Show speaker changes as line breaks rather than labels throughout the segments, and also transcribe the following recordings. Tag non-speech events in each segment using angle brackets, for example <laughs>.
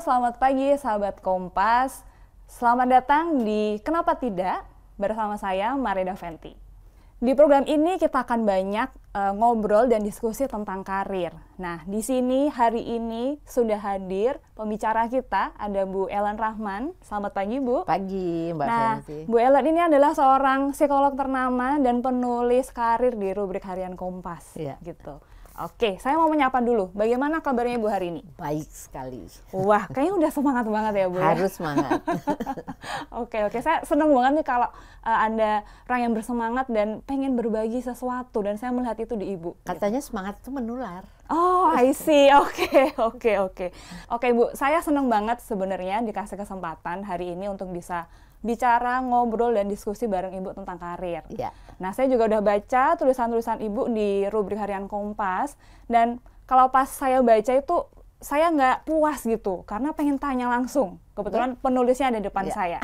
selamat pagi sahabat Kompas. Selamat datang di Kenapa Tidak bersama saya Marida Fenty. Di program ini kita akan banyak uh, ngobrol dan diskusi tentang karir. Nah, di sini hari ini sudah hadir pembicara kita ada Bu Ellen Rahman. Selamat pagi, Bu. Pagi, Mbak Nah, Bu Ellen ini adalah seorang psikolog ternama dan penulis karir di rubrik Harian Kompas, ya. gitu. Oke, saya mau menyapa dulu. Bagaimana kabarnya Bu hari ini? Baik sekali. Wah, kayaknya udah semangat banget ya Bu. Ya? Harus semangat. <laughs> oke, oke. Saya senang banget nih kalau uh, Anda orang yang bersemangat dan pengen berbagi sesuatu. Dan saya melihat itu di Ibu. Katanya gitu. semangat itu menular. Oh, I see. <laughs> Oke, oke, oke. Oke Bu, saya senang banget sebenarnya dikasih kesempatan hari ini untuk bisa bicara, ngobrol dan diskusi bareng Ibu tentang karir. Ya. Nah, saya juga udah baca tulisan-tulisan Ibu di rubrik harian Kompas dan kalau pas saya baca itu saya nggak puas gitu karena pengen tanya langsung. Kebetulan ya. penulisnya ada di depan ya. saya.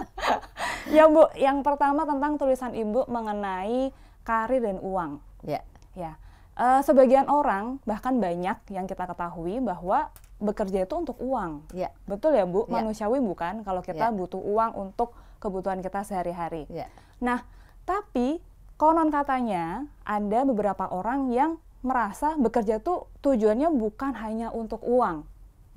<laughs> ya Bu, yang pertama tentang tulisan Ibu mengenai karir dan uang. Iya. Ya. Ya. Uh, sebagian orang bahkan banyak yang kita ketahui bahwa bekerja itu untuk uang. Ya. Betul ya Bu? Ya. Manusiawi bukan kalau kita ya. butuh uang untuk kebutuhan kita sehari-hari. Ya. Nah, tapi konon katanya ada beberapa orang yang merasa bekerja itu tujuannya bukan hanya untuk uang.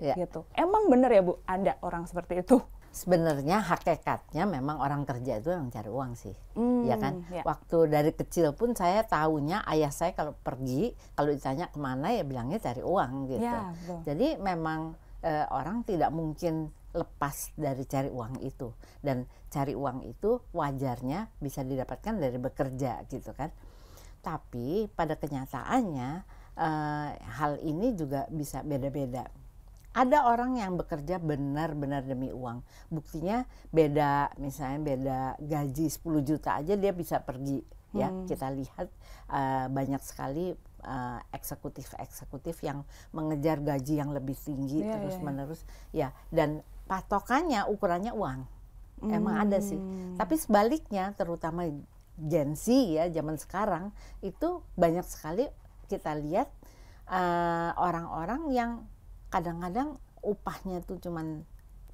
Ya. Gitu. Emang bener ya Bu? Ada orang seperti itu? sebenarnya
hakikatnya memang orang kerja itu memang cari uang sih,
hmm, ya kan? Ya.
Waktu dari kecil pun saya tahunya ayah saya kalau pergi, kalau ditanya kemana ya bilangnya cari uang gitu. Ya, Jadi memang e, orang tidak mungkin lepas dari cari uang itu dan cari uang itu wajarnya bisa didapatkan dari bekerja gitu kan. Tapi pada kenyataannya e, hal ini juga bisa beda-beda ada orang yang bekerja benar-benar demi uang. Buktinya beda misalnya beda gaji 10 juta aja dia bisa pergi ya. hmm. ya. Kita lihat uh, banyak sekali eh, eksekutif-eksekutif uh, yang mengejar gaji yang lebih tinggi yeah, iya, iya. terus-menerus ya dan patokannya ukurannya uang. Hmm. Emang ada sih. Hmm. Tapi sebaliknya terutama Gen Z ya zaman sekarang itu banyak sekali kita lihat eh, orang-orang uh, orang -orang yang kadang-kadang upahnya tuh cuman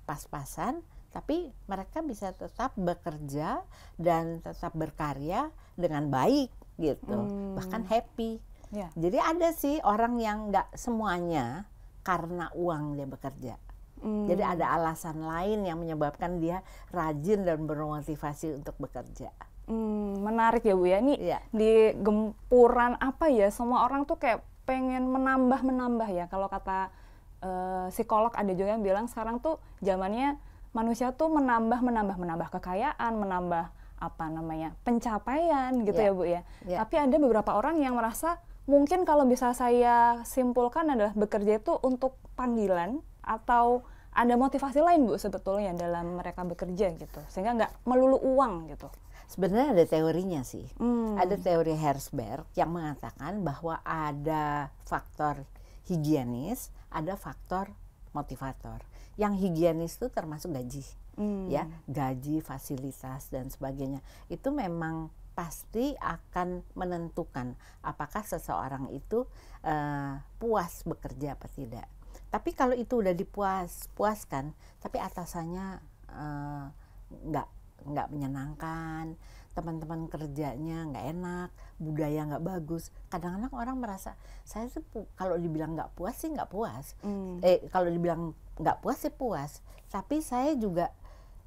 pas-pasan tapi mereka bisa tetap bekerja dan tetap berkarya dengan baik gitu hmm. bahkan happy ya. jadi ada sih orang yang nggak semuanya karena uang dia bekerja
Hmm. Jadi ada
alasan lain yang menyebabkan dia rajin dan bermotivasi untuk bekerja.
Hmm, menarik ya Bu ya. Ini ya. di gempuran apa ya? Semua orang tuh kayak pengen menambah menambah ya. Kalau kata Eh, psikolog ada juga yang bilang sekarang tuh zamannya manusia tuh menambah menambah menambah kekayaan, menambah apa namanya pencapaian gitu yeah. ya bu ya. Yeah. Tapi ada beberapa orang yang merasa mungkin kalau bisa saya simpulkan adalah bekerja itu untuk panggilan atau ada motivasi lain bu sebetulnya dalam mereka bekerja gitu sehingga nggak melulu uang gitu.
Sebenarnya ada teorinya sih. Hmm. Ada teori Herzberg yang mengatakan bahwa ada faktor higienis, ada faktor motivator. Yang higienis itu termasuk gaji, hmm. ya gaji, fasilitas dan sebagainya. Itu memang pasti akan menentukan apakah seseorang itu uh, puas bekerja atau tidak. Tapi kalau itu udah dipuas puaskan, tapi atasannya uh, nggak nggak menyenangkan, teman-teman kerjanya nggak enak, budaya nggak bagus. Kadang-kadang orang merasa saya sih kalau dibilang nggak puas sih nggak puas. Mm. Eh kalau dibilang nggak puas sih puas. Tapi saya juga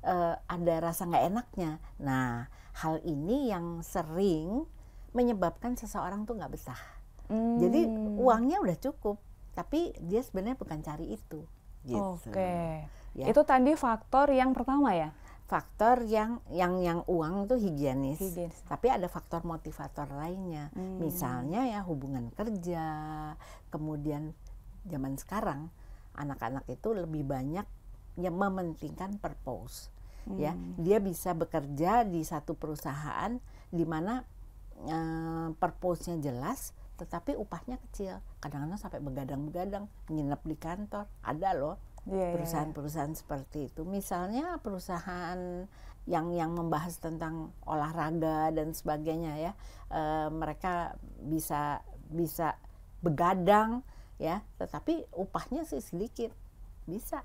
uh, ada rasa nggak enaknya. Nah hal ini yang sering menyebabkan seseorang tuh nggak besar
Mm. Jadi hmm. uangnya
udah cukup, tapi dia sebenarnya bukan cari itu.
Gitu. Oke. Okay. Ya. Itu
tadi faktor yang pertama ya faktor yang yang yang uang itu higienis, higienis. tapi ada faktor motivator lainnya hmm. misalnya ya hubungan kerja kemudian zaman sekarang anak-anak itu lebih banyak yang mementingkan purpose ya. hmm. ya dia bisa bekerja di satu perusahaan di mana e, eh, purpose-nya jelas tetapi upahnya kecil kadang-kadang sampai begadang-begadang nginep di kantor ada loh
Iya, iya, iya. perusahaan-perusahaan
seperti itu. Misalnya perusahaan yang yang membahas tentang olahraga dan sebagainya ya, e, mereka bisa bisa begadang ya, tetapi upahnya sih sedikit bisa.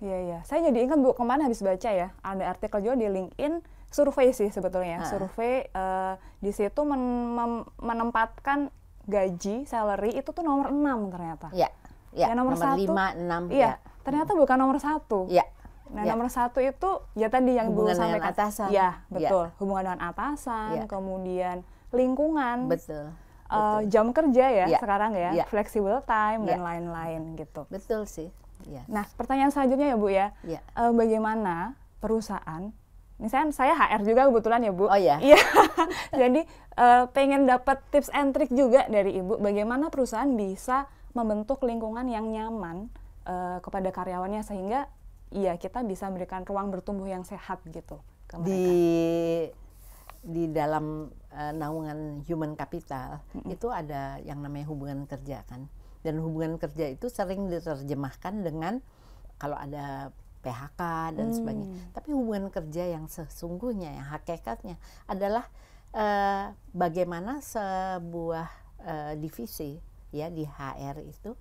Iya iya, saya jadi ingat bu kemana habis baca ya, ada artikel juga di LinkedIn survei sih sebetulnya, ha. Ah. survei uh, di situ men menempatkan gaji salary itu tuh nomor enam ternyata. Iya. Ya, ya. ya nomor, 5, 6. Iya. Ya ternyata bukan nomor satu. Ya. Nah, ya. nomor satu itu ya tadi yang dulu sampai dengan atasan. Ya, ya. betul. Ya. Hubungan dengan atasan, ya. kemudian lingkungan. Betul. Uh, jam kerja ya, ya. sekarang ya, ya, flexible time ya. dan lain-lain gitu. Betul sih. Ya. Nah, pertanyaan selanjutnya ya Bu ya, ya. Uh, bagaimana perusahaan ini saya, saya HR juga kebetulan ya Bu. Oh ya. iya. Iya. <laughs> Jadi uh, pengen dapat tips and trick juga dari Ibu bagaimana perusahaan bisa membentuk lingkungan yang nyaman Eh, kepada karyawannya sehingga ya kita bisa memberikan ruang bertumbuh yang sehat gitu
ke Di di dalam uh, naungan human capital mm -hmm. itu ada yang namanya hubungan kerja kan. Dan hubungan kerja itu sering diterjemahkan dengan kalau ada PHK dan hmm. sebagainya. Tapi hubungan kerja yang sesungguhnya, yang hakikatnya adalah uh, bagaimana sebuah uh, divisi ya di HR itu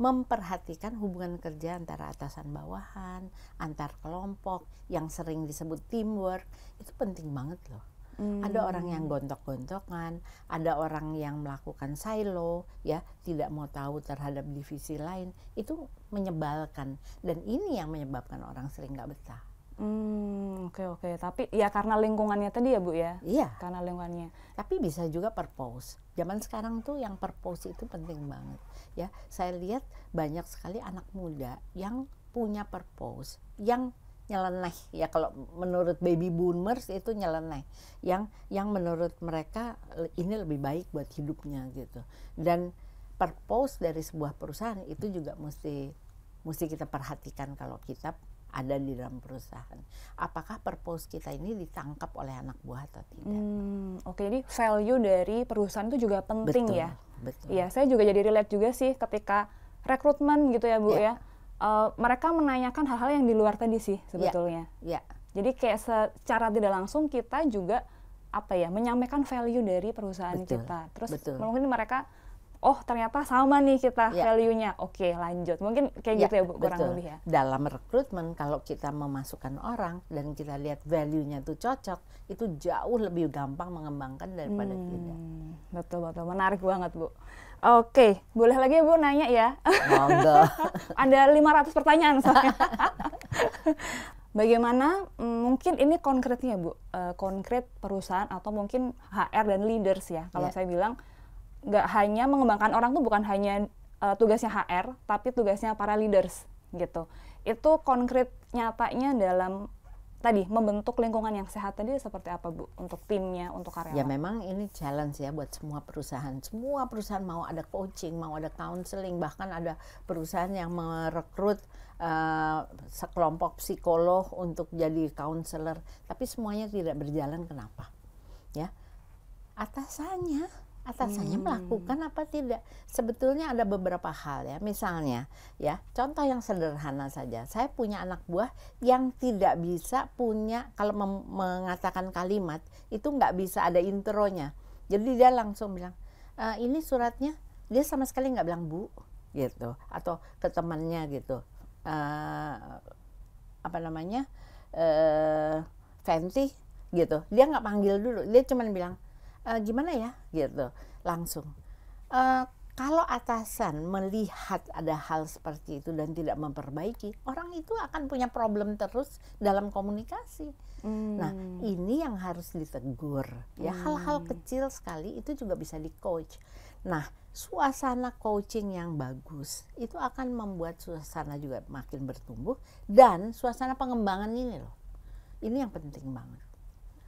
memperhatikan hubungan kerja antara atasan bawahan, antar kelompok yang sering disebut teamwork itu penting banget loh. Hmm. Ada orang yang gontok-gontokan, ada orang yang melakukan silo, ya tidak mau tahu terhadap divisi lain itu menyebalkan dan ini yang menyebabkan orang sering nggak betah.
Hmm, oke okay, oke.
Okay. Tapi ya
karena lingkungannya tadi ya Bu ya. Iya. Karena lingkungannya.
Tapi bisa juga purpose. Zaman sekarang tuh yang purpose itu penting banget. Ya, saya lihat banyak sekali anak muda yang punya purpose, yang nyeleneh ya kalau menurut baby boomers itu nyeleneh. Yang yang menurut mereka ini lebih baik buat hidupnya gitu. Dan purpose dari sebuah perusahaan itu juga mesti mesti kita perhatikan kalau kita ada di dalam perusahaan. Apakah purpose kita ini ditangkap oleh anak buah atau tidak?
Hmm, Oke, okay. jadi value dari perusahaan itu juga penting betul, ya. Betul. Iya, saya juga jadi relate juga sih ketika rekrutmen gitu ya bu iya. ya. ya. Uh, mereka menanyakan hal-hal yang di luar tadi sih iya, sebetulnya. Iya. Ya. Jadi kayak secara tidak langsung kita juga apa ya menyampaikan value dari perusahaan betul, kita. Terus betul. mungkin mereka oh ternyata sama nih kita ya. value-nya. Oke, lanjut. Mungkin kayak ya, gitu ya Bu, kurang betul. lebih ya.
Dalam rekrutmen kalau kita memasukkan orang dan kita lihat value-nya itu cocok, itu jauh lebih gampang mengembangkan daripada hmm, tidak. Betul
betul. Menarik banget, Bu. Oke, boleh lagi ya, Bu nanya ya? Monggo. <laughs> Ada 500 pertanyaan soalnya. <laughs> Bagaimana mm, mungkin ini konkretnya Bu, eh, konkret perusahaan atau mungkin HR dan leaders ya. Kalau yeah. saya bilang nggak hanya mengembangkan orang tuh bukan hanya uh, tugasnya HR tapi tugasnya para leaders gitu itu konkret nyatanya dalam tadi membentuk lingkungan yang sehat tadi seperti apa Bu untuk timnya untuk karyawan? Ya memang
ini challenge ya buat semua perusahaan. Semua perusahaan mau ada coaching, mau ada counseling, bahkan ada perusahaan yang merekrut uh, sekelompok psikolog untuk jadi counselor, tapi semuanya tidak berjalan kenapa? Ya. Atasannya atasannya hmm. melakukan apa tidak sebetulnya ada beberapa hal ya misalnya ya contoh yang sederhana saja saya punya anak buah yang tidak bisa punya kalau mengatakan kalimat itu nggak bisa ada intronya jadi dia langsung bilang e, ini suratnya dia sama sekali nggak bilang bu gitu atau ke temannya gitu e, apa namanya e, Fenty gitu dia nggak panggil dulu dia cuma bilang uh, gimana ya gitu langsung uh, kalau atasan melihat ada hal seperti itu dan tidak memperbaiki, orang itu akan punya problem terus dalam komunikasi. Hmm. Nah, ini yang harus ditegur. Ya, hmm. hal-hal kecil sekali itu juga bisa di-coach. Nah, suasana coaching yang bagus itu akan membuat suasana juga makin bertumbuh dan suasana pengembangan ini loh. Ini yang penting banget.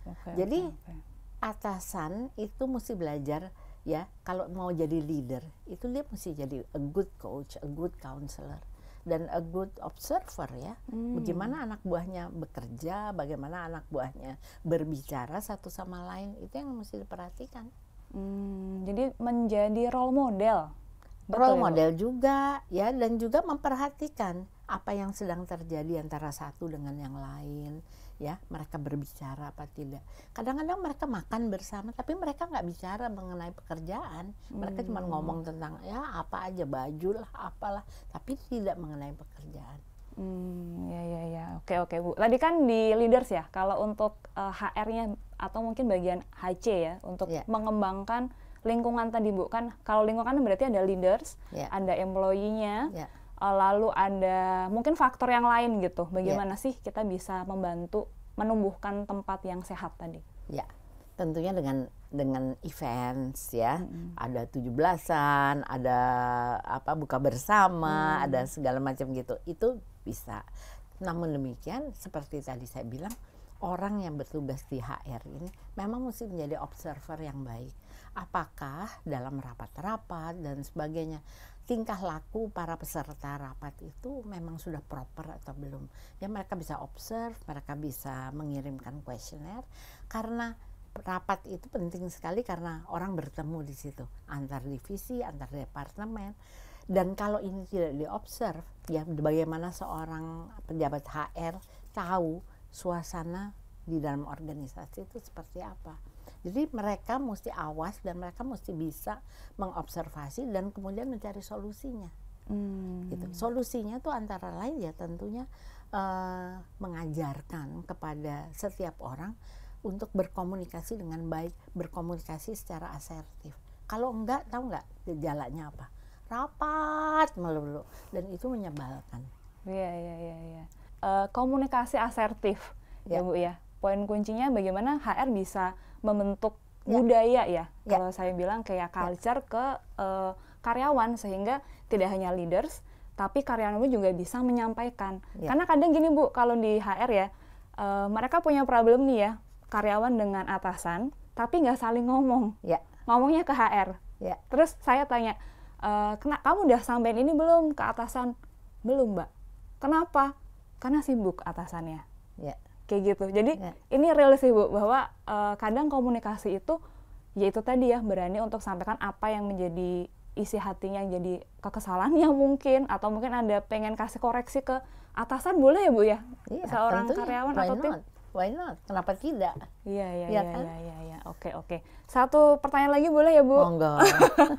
Okay, Jadi okay, okay atasan itu mesti belajar ya kalau mau jadi leader itu dia mesti jadi a good coach, a good counselor dan a good observer ya. Hmm. Bagaimana anak buahnya bekerja, bagaimana anak buahnya berbicara satu sama lain itu yang mesti diperhatikan.
Hmm, jadi menjadi role model. Betul role ya, model juga ya dan juga
memperhatikan apa yang sedang terjadi antara satu dengan yang lain ya mereka berbicara apa tidak kadang-kadang mereka makan bersama tapi mereka nggak bicara mengenai pekerjaan mereka hmm. cuma ngomong tentang ya apa aja baju lah apalah tapi tidak mengenai pekerjaan
hmm ya ya ya oke oke bu tadi kan di leaders ya kalau untuk uh, eh, HR-nya atau mungkin bagian HC ya untuk yeah. mengembangkan lingkungan tadi bu kan kalau lingkungan kan berarti ada leaders yeah. ada employee-nya yeah Eh, lalu ada mungkin faktor yang lain gitu. Bagaimana yeah. sih kita bisa membantu menumbuhkan tempat yang sehat tadi?
Ya, yeah. tentunya dengan dengan events ya. Mm -hmm. Ada tujuh belasan, ada apa buka bersama, mm. ada segala macam gitu. Itu bisa. Namun demikian seperti tadi saya bilang orang yang bertugas di HR ini memang mesti menjadi observer yang baik. Apakah dalam rapat-rapat dan sebagainya tingkah laku para peserta rapat itu memang sudah proper atau belum? Ya mereka bisa observe, mereka bisa mengirimkan kuesioner karena rapat itu penting sekali karena orang bertemu di situ antar divisi, antar departemen. Dan kalau ini tidak diobserv, ya bagaimana seorang pejabat HR tahu suasana di dalam organisasi itu seperti apa. Jadi mereka mesti awas dan mereka mesti bisa mengobservasi dan kemudian mencari solusinya. Hmm. Gitu. Solusinya tuh antara lain ya tentunya uh, mengajarkan kepada setiap orang untuk berkomunikasi dengan baik, berkomunikasi secara asertif. Kalau enggak, tahu enggak gejalanya apa? Rapat melulu dan itu menyebalkan.
Iya, iya, iya, iya uh, komunikasi asertif ya. ya Bu ya. Poin kuncinya bagaimana HR bisa membentuk ya. budaya ya. ya. Kalau saya bilang kayak ya. culture ya. ke uh, karyawan sehingga tidak hanya leaders tapi karyawan juga bisa menyampaikan. Ya. Karena kadang gini Bu, kalau di HR ya uh, mereka punya problem nih ya karyawan dengan atasan tapi nggak saling ngomong. Ya. Ngomongnya ke HR. Ya. Terus saya tanya, Uh, kena kamu udah sampein ini belum ke atasan? Belum, Mbak. Kenapa? karena sibuk atasannya. Ya. Kayak gitu. Jadi ya. ini real sih Bu bahwa uh, kadang komunikasi itu yaitu tadi ya berani untuk sampaikan apa yang menjadi isi hatinya jadi kekesalannya <laughs> mungkin atau mungkin ada pengen kasih koreksi ke atasan boleh ya Bu ya? Iya, Seorang tentunya. karyawan Why atau tim. Why not? Kenapa tidak? Iya, iya, iya iya, kan? iya, iya, iya, Oke, oke. Satu pertanyaan lagi boleh ya, Bu? Monggo.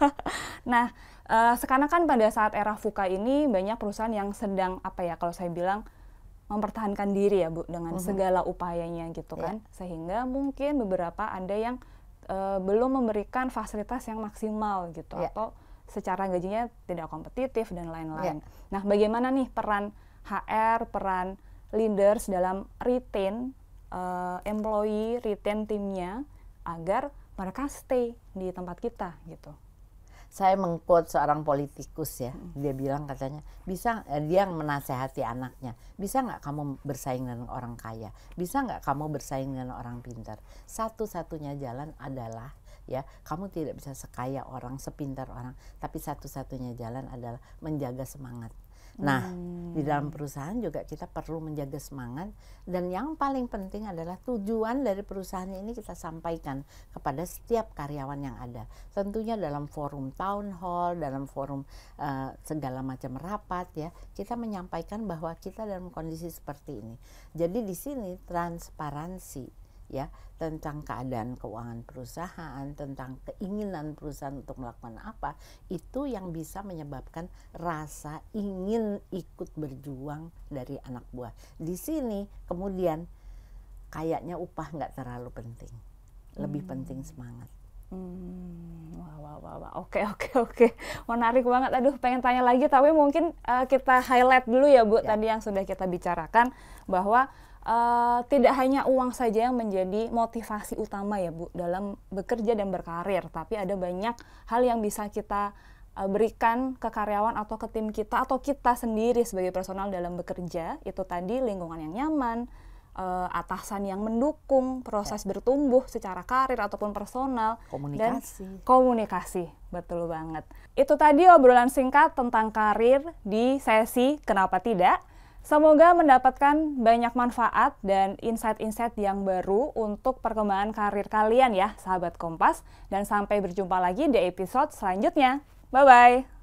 <laughs> nah, uh, sekarang kan pada saat era VUCA ini banyak perusahaan yang sedang apa ya kalau saya bilang mempertahankan diri ya Bu dengan mm-hmm. segala upayanya gitu yeah. kan. Sehingga mungkin beberapa ada yang uh, belum memberikan fasilitas yang maksimal gitu yeah. atau secara gajinya tidak kompetitif dan lain-lain. Yeah. Nah, bagaimana nih peran HR, peran leaders dalam retain uh, employee, retain timnya agar mereka stay di tempat kita gitu
saya mengquote seorang politikus ya hmm. dia bilang katanya bisa eh, dia yang menasehati anaknya bisa nggak kamu bersaing dengan orang kaya bisa nggak kamu bersaing dengan orang pintar satu-satunya jalan adalah ya kamu tidak bisa sekaya orang sepintar orang tapi satu-satunya jalan adalah menjaga semangat Nah, hmm. di dalam perusahaan juga kita perlu menjaga semangat dan yang paling penting adalah tujuan dari perusahaan ini kita sampaikan kepada setiap karyawan yang ada. Tentunya dalam forum town hall, dalam forum uh, segala macam rapat ya, kita menyampaikan bahwa kita dalam kondisi seperti ini. Jadi di sini transparansi ya tentang keadaan keuangan perusahaan, tentang keinginan perusahaan untuk melakukan apa, itu yang bisa menyebabkan rasa ingin ikut berjuang dari anak buah. Di sini kemudian kayaknya upah nggak terlalu penting, lebih hmm. penting semangat. Hmm,
wah, wah, wah, wah. Oke, <laughs> oke, oke. Menarik banget. Aduh, pengen tanya lagi, tapi mungkin uh, kita highlight dulu ya, Bu. Ya. Tadi yang sudah kita bicarakan bahwa Eh, tidak hanya uang saja yang menjadi motivasi utama ya Bu dalam bekerja dan berkarir, tapi ada banyak hal yang bisa kita uh, berikan ke karyawan atau ke tim kita atau kita sendiri sebagai personal dalam bekerja. Itu tadi lingkungan yang nyaman, uh, atasan yang mendukung proses ya. bertumbuh secara karir ataupun personal komunikasi. dan komunikasi betul banget itu tadi obrolan singkat tentang karir di sesi kenapa tidak Semoga mendapatkan banyak manfaat dan insight-insight yang baru untuk perkembangan karir kalian ya, sahabat Kompas. Dan sampai berjumpa lagi di episode selanjutnya. Bye-bye.